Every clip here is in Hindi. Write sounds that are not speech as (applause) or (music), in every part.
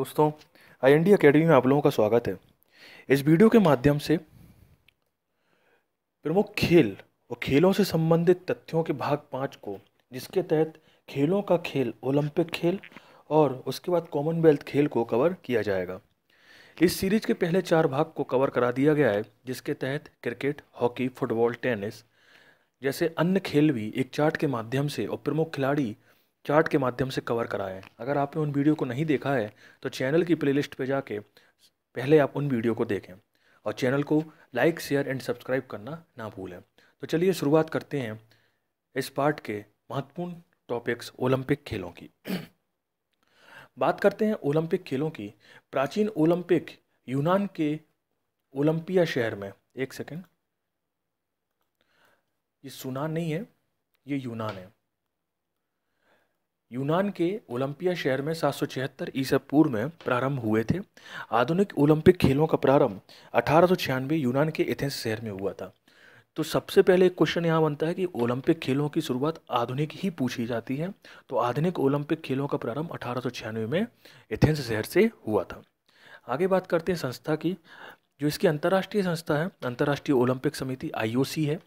दोस्तों आई एन डी अकेडमी में आप लोगों का स्वागत है इस वीडियो के माध्यम से प्रमुख खेल और खेलों से संबंधित तथ्यों के भाग पाँच को जिसके तहत खेलों का खेल ओलंपिक खेल और उसके बाद कॉमनवेल्थ खेल को कवर किया जाएगा इस सीरीज के पहले चार भाग को कवर करा दिया गया है जिसके तहत क्रिकेट हॉकी फुटबॉल टेनिस जैसे अन्य खेल भी एक चार्ट के माध्यम से और प्रमुख खिलाड़ी चार्ट के माध्यम से कवर कराए हैं अगर आपने उन वीडियो को नहीं देखा है तो चैनल की प्लेलिस्ट पे जाके पहले आप उन वीडियो को देखें और चैनल को लाइक शेयर एंड सब्सक्राइब करना ना भूलें तो चलिए शुरुआत करते हैं इस पार्ट के महत्वपूर्ण टॉपिक्स ओलंपिक खेलों की बात करते हैं ओलंपिक खेलों की प्राचीन ओलंपिक यूनान के ओलंपिया शहर में एक सेकेंड ये सुनान नहीं है ये यूनान है यूनान के ओलंपिया शहर में सात सौ छिहत्तर ईसा पूर्व में प्रारंभ हुए थे आधुनिक ओलंपिक खेलों का प्रारंभ अठारह सौ यूनान के एथेंस शहर में हुआ था तो सबसे पहले एक क्वेश्चन यहाँ बनता है कि ओलंपिक खेलों की शुरुआत आधुनिक ही पूछी जाती है तो आधुनिक ओलंपिक खेलों का प्रारंभ अठारह में एथेंस शहर से हुआ था आगे बात करते हैं संस्था की जो इसकी अंतर्राष्ट्रीय संस्था है अंतर्राष्ट्रीय ओलंपिक समिति आई है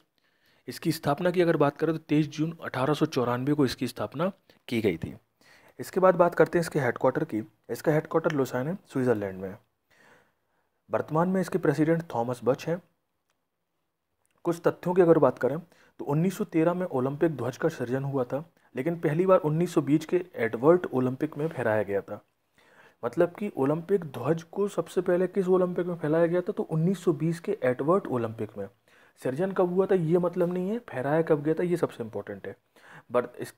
इसकी स्थापना की अगर बात करें तो तेईस जून अठारह को इसकी स्थापना की गई थी इसके बाद बात करते हैं इसके हेडक्वार्टर की इसका हेडक्वार्टर लोसाइन है स्विट्ज़रलैंड में वर्तमान में इसके प्रेसिडेंट थॉमस बच हैं कुछ तथ्यों की अगर बात करें तो 1913 में ओलंपिक ध्वज का सृजन हुआ था लेकिन पहली बार उन्नीस के एडवर्ट ओलंपिक में फहराया गया था मतलब कि ओलंपिक ध्वज को सबसे पहले किस ओलंपिक में फैलाया गया था तो 1920 के एडवर्ट ओलंपिक में सृजन कब हुआ था ये मतलब नहीं है फहराया कब गया था ये सबसे इम्पोर्टेंट है बट इस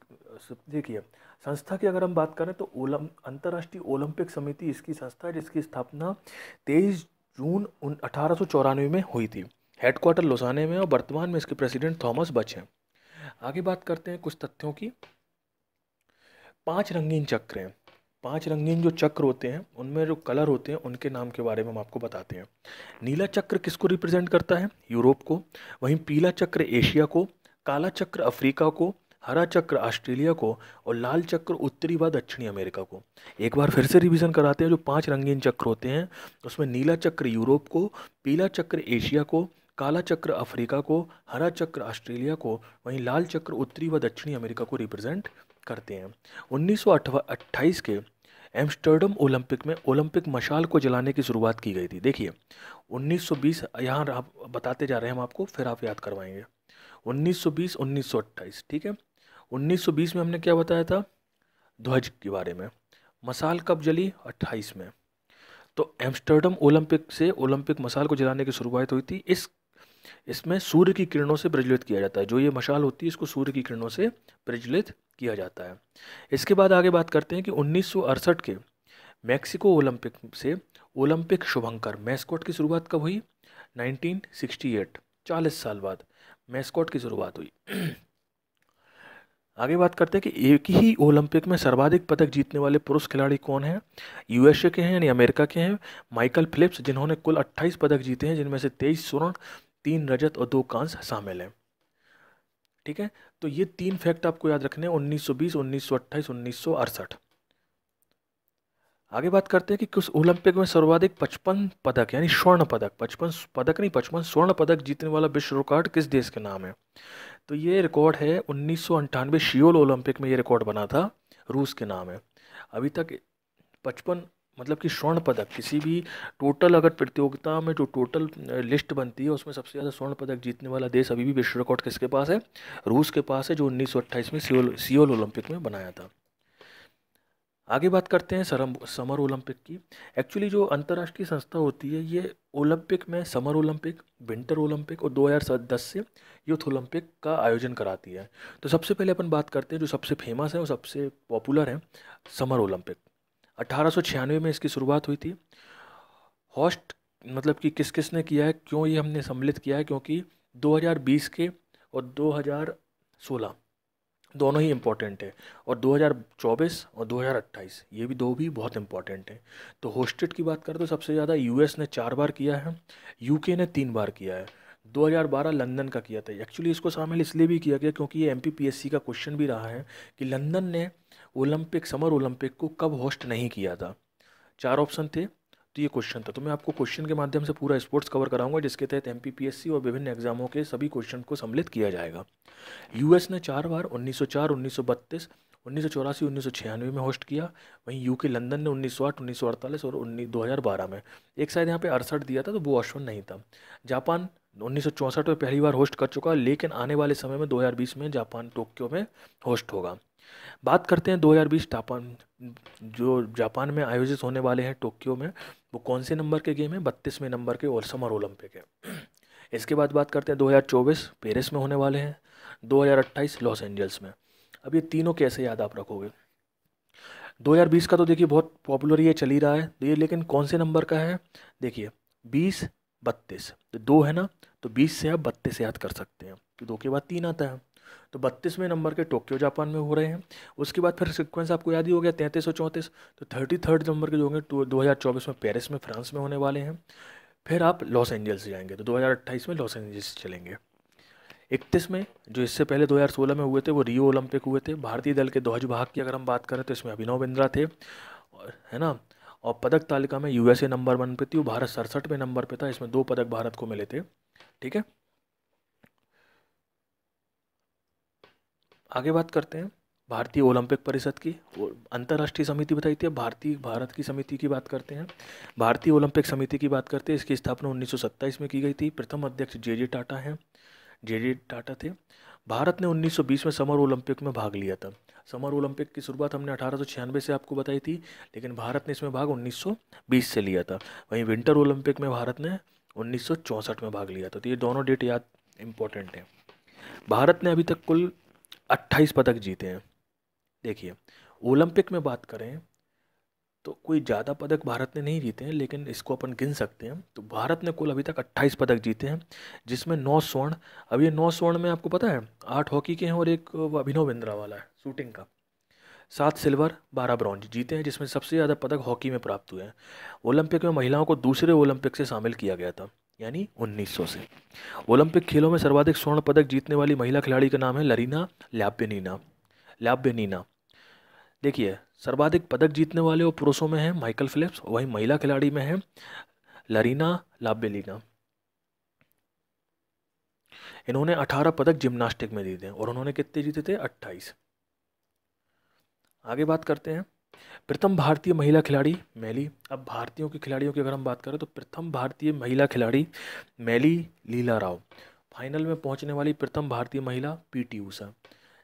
देखिए संस्था की अगर हम बात करें तो ओलम अंतर्राष्ट्रीय ओलंपिक समिति इसकी संस्था है जिसकी स्थापना तेईस जून अठारह में हुई थी हेडक्वार्टर लोसाने में और वर्तमान में इसके प्रेसिडेंट थॉमस बच हैं आगे बात करते हैं कुछ तथ्यों की पांच रंगीन चक्र हैं पांच रंगीन जो चक्र होते हैं उनमें जो कलर होते हैं उनके नाम के बारे में हम आपको बताते हैं नीला चक्र किसको रिप्रेजेंट करता है यूरोप को वहीं पीला चक्र एशिया को काला चक्र अफ्रीका को हरा चक्र ऑस्ट्रेलिया को और लाल चक्र उत्तरी व दक्षिणी अमेरिका को एक बार फिर से रिवीजन कराते हैं जो पांच रंगीन चक्र होते हैं उसमें नीला चक्र यूरोप को पीला चक्र एशिया को काला चक्र अफ्रीका को हरा चक्र ऑस्ट्रेलिया को वहीं लाल चक्र उत्तरी व दक्षिणी अमेरिका को रिप्रेजेंट करते हैं उन्नीस के एम्स्टर्डम ओलंपिक में ओलंपिक मशाल को जलाने की शुरुआत की गई थी देखिए 1920 यहाँ आप बताते जा रहे हैं हम आपको फिर आप याद करवाएंगे 1920 1928 ठीक है 1920 में हमने क्या बताया था ध्वज के बारे में मसाल कब जली 28 में तो एम्स्टर्डम ओलंपिक से ओलंपिक मसाल को जलाने की शुरुआत हुई थी इस इसमें सूर्य की किरणों से प्रज्वलित किया जाता है जो ये मशाल होती है इसको सूर्य की किरणों से प्रज्वलित किया जाता है इसके बाद आगे बात करते हैं कि उन्नीस के मैक्सिको ओलंपिक से ओलंपिक शुभंकर मैस्कॉट की शुरुआत कब हुई 1968 40 साल बाद मैस्कॉट की शुरुआत हुई आगे बात करते हैं कि एक ही ओलंपिक में सर्वाधिक पदक जीतने वाले पुरुष खिलाड़ी कौन हैं यूएसए के हैं यानी अमेरिका के हैं माइकल फिलिप्स जिन्होंने कुल 28 पदक जीते हैं जिनमें से 23 स्वर्ण तीन रजत और दो कांस शामिल हैं ठीक है तो ये तीन फैक्ट आपको याद रखने हैं उन्नीस सौ बीस उन्नीस सौ उन्नीस सौ अड़सठ आगे बात करते हैं कि किस ओलंपिक में सर्वाधिक पचपन पदक यानी स्वर्ण पदक पचपन पदक नहीं पचपन स्वर्ण पदक जीतने वाला विश्व रिकॉर्ड किस देश के नाम है तो ये रिकॉर्ड है उन्नीस सौ अंठानवे शियोल ओलंपिक में ये रिकॉर्ड बना था रूस के नाम है अभी तक पचपन मतलब कि स्वर्ण पदक किसी भी टोटल अगर प्रतियोगिता में जो टोटल लिस्ट बनती है उसमें सबसे ज़्यादा स्वर्ण पदक जीतने वाला देश अभी भी विश्व रिकॉर्ड किसके पास है रूस के पास है जो उन्नीस में सियोल सियोल ओलंपिक में बनाया था आगे बात करते हैं सरम समर ओलंपिक की एक्चुअली जो अंतर्राष्ट्रीय संस्था होती है ये ओलंपिक में समर ओलंपिक विंटर ओलंपिक और 2010 से यूथ ओलंपिक का आयोजन कराती है तो सबसे पहले अपन बात करते हैं जो सबसे फेमस है और सबसे पॉपुलर है समर ओलंपिक अट्ठारह में इसकी शुरुआत हुई थी हॉस्ट मतलब कि किस किस ने किया है क्यों ये हमने सम्मिलित किया है क्योंकि 2020 के और 2016 दोनों ही इम्पोर्टेंट है और 2024 और 2028 ये भी दो भी बहुत इम्पॉर्टेंट हैं तो होस्टेड की बात करें तो सबसे ज़्यादा यूएस ने चार बार किया है यूके ने तीन बार किया है 2012 लंदन का किया था एक्चुअली इसको शामिल इसलिए भी किया गया क्योंकि ये एम का क्वेश्चन भी रहा है कि लंदन ने ओलंपिक समर ओलंपिक को कब होस्ट नहीं किया था चार ऑप्शन थे तो ये क्वेश्चन था तो मैं आपको क्वेश्चन के माध्यम से पूरा स्पोर्ट्स कवर कराऊंगा जिसके तहत एम और विभिन्न एग्जामों के सभी क्वेश्चन को सम्मिलित किया जाएगा यूएस ने चार बार 1904, 1932, 1984, सौ में होस्ट किया वहीं यूके लंदन ने उन्नीस सौ और उन्नीस 2012 में एक शायद यहाँ पे अड़सठ दिया था तो वो ऑप्शन नहीं था जापान उन्नीस में पहली बार होस्ट कर चुका लेकिन आने वाले समय में 2020 में जापान टोक्यो में होस्ट होगा बात करते हैं 2020 जापान जो जापान में आयोजित होने वाले हैं टोक्यो में वो कौन से नंबर के गेम हैं बत्तीसवें नंबर के और समर ओलंपिक है इसके बाद बात करते हैं 2024 पेरिस में होने वाले हैं 2028 लॉस एंजल्स में अब ये तीनों कैसे याद आप रखोगे 2020 का तो देखिए बहुत पॉपुलर ये चल ही रहा है तो ये लेकिन कौन से नंबर का है देखिए बीस बत्तीस तो दो है ना तो बीस से आप बत्तीस याद कर सकते हैं कि तो दो के बाद तीन आता है तो बत्तीसवें नंबर के टोक्यो जापान में हो रहे हैं उसके बाद फिर सिक्वेंस आपको याद ही हो गया तैंतीस और चौंतीस तो थर्टी थर्ड नंबर के जो होंगे दो हज़ार चौबीस में पेरिस में फ्रांस में होने वाले हैं फिर आप लॉस एंजल्स जाएंगे तो दो हज़ार अट्ठाईस में लॉस एंजल्स चलेंगे इकतीस में जो इससे पहले दो हज़ार सोलह में हुए थे वो रियो ओलंपिक हुए थे भारतीय दल के ध्वज भाग की अगर हम बात करें तो इसमें अभिनव बिंद्रा थे और है ना और पदक तालिका में यूएसए नंबर वन पे थी और भारत सड़सठवें नंबर पे था इसमें दो पदक भारत को मिले थे ठीक है आगे बात करते हैं भारतीय ओलंपिक परिषद की अंतर्राष्ट्रीय समिति बताई थी भारतीय भारत की समिति की बात करते हैं भारतीय ओलंपिक समिति की बात करते हैं इसकी स्थापना उन्नीस में की गई थी प्रथम अध्यक्ष जे जे टाटा हैं जे जे टाटा थे भारत ने 1920 में समर ओलंपिक में भाग लिया था समर ओलंपिक की शुरुआत हमने अठारह से आपको बताई थी लेकिन भारत ने इसमें भाग 1920 से लिया था वहीं विंटर ओलंपिक में भारत ने 1964 में भाग लिया था तो ये दोनों डेट याद इम्पोर्टेंट हैं भारत ने अभी तक कुल 28 पदक जीते हैं देखिए ओलंपिक में बात करें तो कोई ज़्यादा पदक भारत ने नहीं जीते हैं लेकिन इसको अपन गिन सकते हैं तो भारत ने कुल अभी तक 28 पदक जीते हैं जिसमें नौ स्वर्ण अब ये नौ स्वर्ण में आपको पता है आठ हॉकी के हैं और एक अभिनव बिंद्रा वाला है शूटिंग का सात सिल्वर बारह ब्रॉन्ज जीते हैं जिसमें सबसे ज़्यादा पदक हॉकी में प्राप्त हुए हैं ओलंपिक में महिलाओं को दूसरे ओलंपिक से शामिल किया गया था यानी 1900 से ओलंपिक खेलों में सर्वाधिक स्वर्ण पदक जीतने वाली महिला खिलाड़ी का नाम है लरीना लैब्यनीना लैब्यनीना देखिए सर्वाधिक पदक जीतने वाले वो पुरुषों में है माइकल फिलिप्स वहीं महिला खिलाड़ी में है लरीना लाबेलिना इन्होंने अठारह पदक जिम्नास्टिक में जीते और उन्होंने कितने जीते थे अट्ठाईस आगे बात करते हैं प्रथम भारतीय महिला खिलाड़ी मैली अब भारतीयों के खिलाड़ियों की अगर हम बात करें तो प्रथम भारतीय महिला खिलाड़ी मैली लीला राव फाइनल में पहुंचने वाली प्रथम भारतीय महिला पीटी ऊषा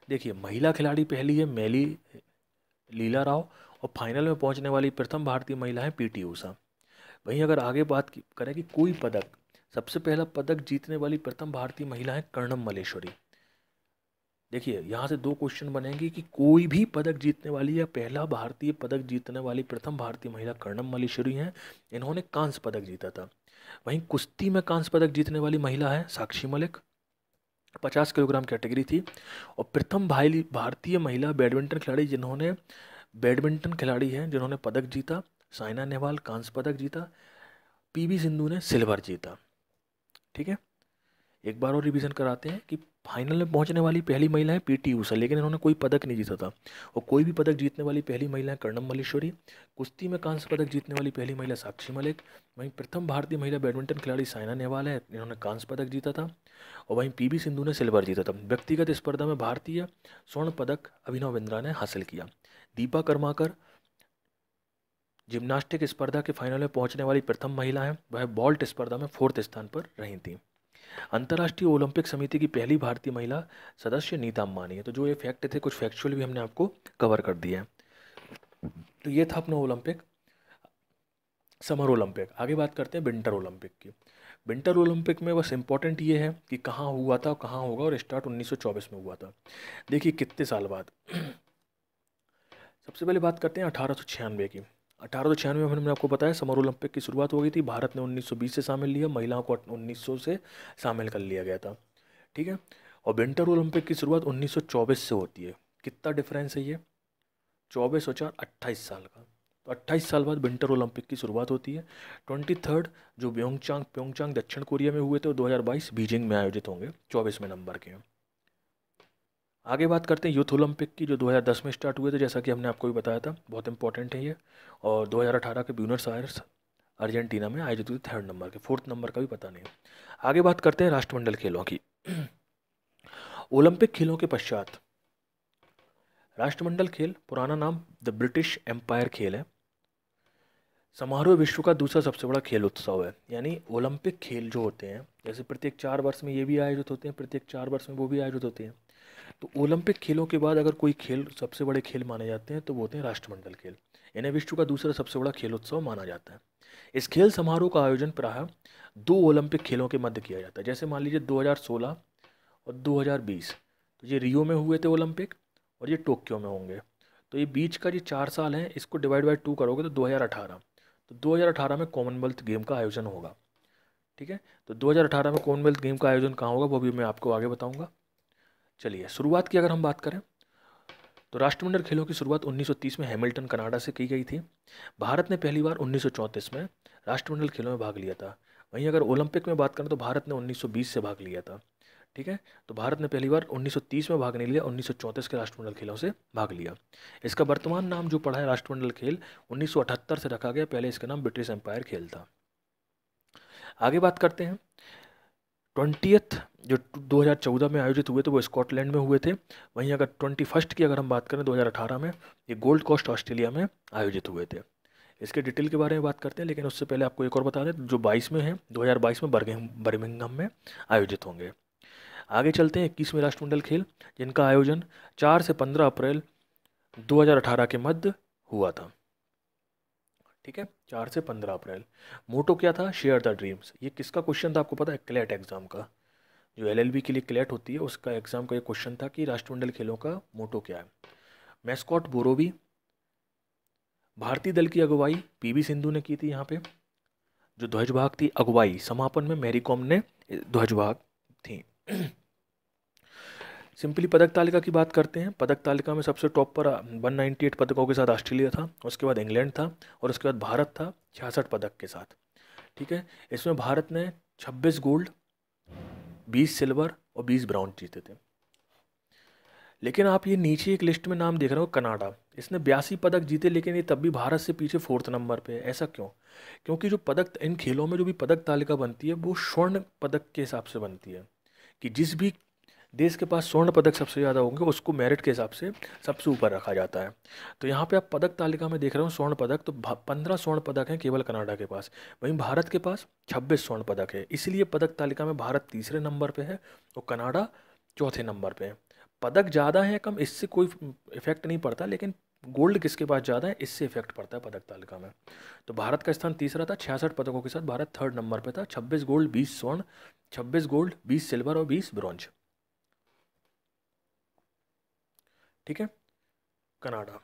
देखिए महिला खिलाड़ी पहली है मैली लीला राव और फाइनल में पहुंचने वाली प्रथम भारतीय महिला है पीटी ऊषा वहीं अगर आगे बात करें कि कोई पदक सबसे पहला पदक जीतने वाली प्रथम भारतीय महिला है कर्णम मलेश्वरी देखिए यहाँ से दो क्वेश्चन बनेंगे कि कोई भी पदक जीतने वाली या पहला भारतीय पदक जीतने वाली प्रथम भारतीय महिला कर्णम मलेश्वरी हैं इन्होंने कांस्य पदक जीता था वहीं कुश्ती में कांस्य पदक जीतने वाली महिला है साक्षी मलिक पचास किलोग्राम कैटेगरी थी और प्रथम भाई भारतीय महिला बैडमिंटन खिलाड़ी जिन्होंने बैडमिंटन खिलाड़ी हैं जिन्होंने पदक जीता साइना नेहवाल कांस्य पदक जीता पीवी सिंधु ने सिल्वर जीता ठीक है एक बार और रिवीजन कराते हैं कि फाइनल में पहुंचने वाली पहली महिला है पी टी लेकिन इन्होंने कोई पदक नहीं जीता था और कोई भी पदक जीतने वाली पहली महिला है कर्णम मलेश्वरी कुश्ती में कांस्य पदक जीतने वाली पहली महिला साक्षी मलिक वहीं प्रथम भारतीय महिला बैडमिंटन खिलाड़ी साइना नेहवाल है इन्होंने कांस्य पदक जीता था और वहीं पी सिंधु ने सिल्वर जीता था व्यक्तिगत स्पर्धा में भारतीय स्वर्ण पदक अभिनव बिंद्रा ने हासिल किया दीपा कर्माकर जिम्नास्टिक स्पर्धा के फाइनल में पहुंचने वाली प्रथम महिला हैं वह बॉल्ट स्पर्धा में फोर्थ स्थान पर रही थी अंतर्राष्ट्रीय ओलंपिक समिति की पहली भारतीय महिला सदस्य नीता अंबानी है तो जो ये फैक्ट थे कुछ फैक्चुअल भी हमने आपको कवर कर दिया है तो ये था अपना ओलंपिक समर ओलंपिक आगे बात करते हैं विंटर ओलंपिक की विंटर ओलंपिक में बस इम्पॉर्टेंट ये है कि कहाँ हुआ था कहाँ होगा और स्टार्ट 1924 में हुआ था देखिए कितने साल बाद (clears throat) सबसे पहले बात करते हैं अठारह की अठारह में हमने आपको बताया समर ओलंपिक की शुरुआत हो गई थी भारत ने 1920 से शामिल लिया महिलाओं को 1900 से शामिल कर लिया गया था ठीक है और विंटर ओलंपिक की शुरुआत 1924 से होती है कितना डिफरेंस है ये चौबीस और चार अट्ठाईस साल का तो अट्ठाईस साल बाद विंटर ओलंपिक की शुरुआत होती है ट्वेंटी थर्ड जो ब्योंगचांग प्योंगचांग दक्षिण कोरिया में हुए थे और बाईस बीजिंग में आयोजित होंगे चौबीसवें नंबर के आगे बात करते हैं यूथ ओलंपिक की जो 2010 में स्टार्ट हुए थे जैसा कि हमने आपको भी बताया था बहुत इंपॉर्टेंट है ये और 2018 के ब्यूनर्स आयर्स अर्जेंटीना में आयोजित हुई थर्ड नंबर के फोर्थ नंबर का भी पता नहीं आगे बात करते हैं राष्ट्रमंडल खेलों की ओलंपिक खेलों के पश्चात राष्ट्रमंडल खेल पुराना नाम द ब्रिटिश एम्पायर खेल है समारोह विश्व का दूसरा सबसे बड़ा खेल उत्सव है यानी ओलंपिक खेल जो होते हैं जैसे प्रत्येक चार वर्ष में ये भी आयोजित होते हैं प्रत्येक चार वर्ष में वो भी आयोजित होते हैं तो ओलंपिक खेलों के बाद अगर कोई खेल सबसे बड़े खेल माने जाते हैं तो वो होते हैं राष्ट्रमंडल खेल इन्हें विश्व का दूसरा सबसे बड़ा खेलोत्सव माना जाता है इस खेल समारोह का आयोजन प्राय दो ओलंपिक खेलों के मध्य किया जाता है जैसे मान लीजिए 2016 और 2020 तो ये रियो में हुए थे ओलंपिक और ये टोक्यो में होंगे तो ये बीच का जो चार साल है इसको डिवाइड बाई टू करोगे तो दो तो दो में कॉमनवेल्थ गेम का आयोजन होगा ठीक है तो 2018 में कॉमनवेल्थ गेम का आयोजन कहाँ होगा वो भी मैं आपको आगे बताऊँगा चलिए शुरुआत की अगर हम बात करें तो राष्ट्रमंडल खेलों की शुरुआत 1930 में हैमिल्टन कनाडा से की गई थी भारत ने पहली बार 1934 में राष्ट्रमंडल खेलों में भाग लिया था वहीं अगर ओलंपिक में बात करें तो भारत ने 1920 से भाग लिया था ठीक है तो भारत ने पहली बार 1930 में भाग नहीं लिया 1934 के राष्ट्रमंडल खेलों से भाग लिया इसका वर्तमान नाम जो पढ़ा है राष्ट्रमंडल खेल 1978 से रखा गया पहले इसका नाम ब्रिटिश एम्पायर खेल था आगे बात करते हैं ट्वेंटियथ जो 2014 में आयोजित हुए थे वो स्कॉटलैंड में हुए थे वहीं अगर ट्वेंटी फर्स्ट की अगर हम बात करें 2018 में ये गोल्ड कोस्ट ऑस्ट्रेलिया में आयोजित हुए थे इसके डिटेल के बारे में बात करते हैं लेकिन उससे पहले आपको एक और बता दें जो बाईस में है 2022 में बर्मिंगम में आयोजित होंगे आगे चलते हैं इक्कीसवें राष्ट्रमंडल खेल जिनका आयोजन चार से पंद्रह अप्रैल 2018 के मध्य हुआ था ठीक है चार से पंद्रह अप्रैल मोटो क्या था शेयर द ड्रीम्स ये किसका क्वेश्चन था आपको पता है क्लेट एग्ज़ाम का जो एलएलबी के लिए क्लेट होती है उसका एग्ज़ाम का ये क्वेश्चन था कि राष्ट्रमंडल खेलों का मोटो क्या है मैस्कॉट बोरोवी भारतीय दल की अगुवाई पीवी सिंधु ने की थी यहाँ पे जो ध्वजवाहक थी अगुवाई समापन में मैरीकॉम ने ध्वजवाहक थी सिंपली पदक तालिका की बात करते हैं पदक तालिका में सबसे टॉप पर 198 पदकों के साथ ऑस्ट्रेलिया था उसके बाद इंग्लैंड था और उसके बाद भारत था छियासठ पदक के साथ ठीक है इसमें भारत ने 26 गोल्ड 20 सिल्वर और 20 ब्राउन जीते थे लेकिन आप ये नीचे एक लिस्ट में नाम देख रहे हो कनाडा इसने बयासी पदक जीते लेकिन ये तब भी भारत से पीछे फोर्थ नंबर पे है ऐसा क्यों क्योंकि जो पदक इन खेलों में जो भी पदक तालिका बनती है वो स्वर्ण पदक के हिसाब से बनती है कि जिस भी देश के पास स्वर्ण पदक सबसे ज़्यादा होंगे उसको मेरिट के हिसाब से सबसे ऊपर रखा जाता है तो यहाँ पे आप पदक तालिका में देख रहे हो स्वर्ण पदक तो पंद्रह स्वर्ण पदक हैं केवल कनाडा के पास वहीं भारत के पास छब्बीस स्वर्ण पदक है इसलिए पदक तालिका में भारत तीसरे नंबर पर है और कनाडा चौथे नंबर पर है पदक ज़्यादा है कम इससे कोई इफेक्ट नहीं पड़ता लेकिन गोल्ड किसके पास ज़्यादा है इससे इफेक्ट पड़ता है पदक तालिका में तो भारत का स्थान तीसरा था छियासठ पदकों के साथ भारत थर्ड नंबर पर था छब्बीस गोल्ड बीस स्वर्ण छब्बीस गोल्ड बीस सिल्वर और बीस ब्रॉन्ज ठीक है कनाडा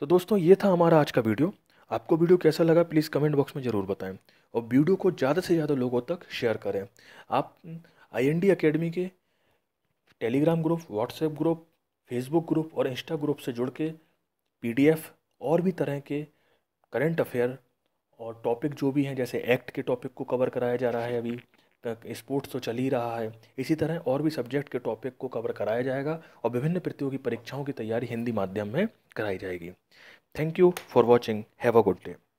तो दोस्तों ये था हमारा आज का वीडियो आपको वीडियो कैसा लगा प्लीज़ कमेंट बॉक्स में ज़रूर बताएं और वीडियो को ज़्यादा से ज़्यादा लोगों तक शेयर करें आप आई एन डी अकेडमी के Telegram group WhatsApp group Facebook group और इंस्टा ग्रुप से जुड़ के पीडीएफ और भी तरह के करंट अफेयर और टॉपिक जो भी हैं जैसे एक्ट के टॉपिक को कवर कराया जा रहा है अभी तक स्पोर्ट्स तो चल ही रहा है इसी तरह और भी सब्जेक्ट के टॉपिक को कवर कराया जाएगा और विभिन्न प्रतियोगी परीक्षाओं की तैयारी हिंदी माध्यम में कराई जाएगी thank you for watching have a good day